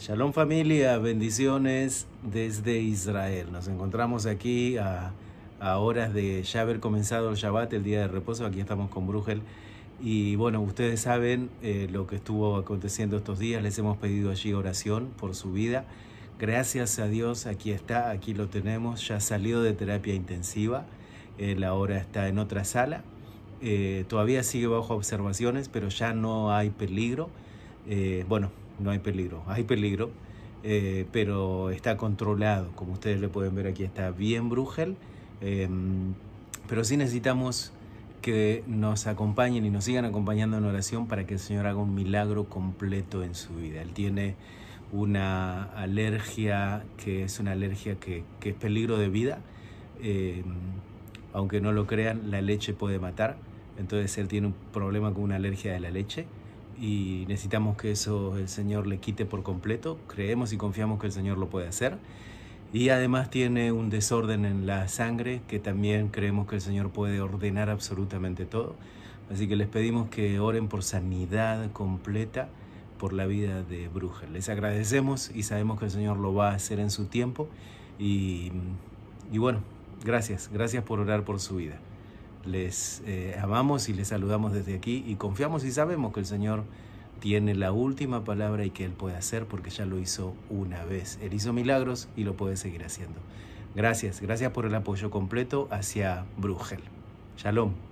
Shalom familia, bendiciones desde Israel. Nos encontramos aquí a, horas de ya haber comenzado el Shabbat, el día de reposo. Aquí estamos con Brugel. Y bueno, ustedes saben eh, lo que estuvo aconteciendo estos días. Les hemos pedido allí oración por su vida. Gracias a Dios, aquí está, aquí lo tenemos. Ya salió de terapia intensiva. Él ahora está en otra sala. Eh, todavía sigue bajo observaciones, pero ya no hay peligro. Eh, bueno, no hay peligro. Hay peligro, eh, pero está controlado. Como ustedes le pueden ver aquí, está bien Brugel. Em, pero sí necesitamos que nos acompañen y nos sigan acompañando en oración para que el Señor haga un milagro completo en su vida. Él tiene una alergia que es una alergia que, es peligro de vida. Em, aunque no lo crean, la leche puede matar. Entonces él tiene un problema con una alergia de la leche y necesitamos que eso el Señor le quite por completo. Creemos y confiamos que el Señor lo puede hacer. Y además tiene un desorden en la sangre que también creemos que el Señor puede ordenar absolutamente todo. Así que les pedimos que oren por sanidad completa por la vida de Bruja. Les agradecemos y sabemos que el Señor lo va a hacer en su tiempo. Y, y bueno, gracias, gracias por orar por su vida. Les eh, amamos y les saludamos desde aquí y confiamos y sabemos que el Señor tiene la última palabra y que Él puede hacer porque ya lo hizo una vez. Él hizo milagros y lo puede seguir haciendo. Gracias, gracias por el apoyo completo hacia Brugel. Shalom.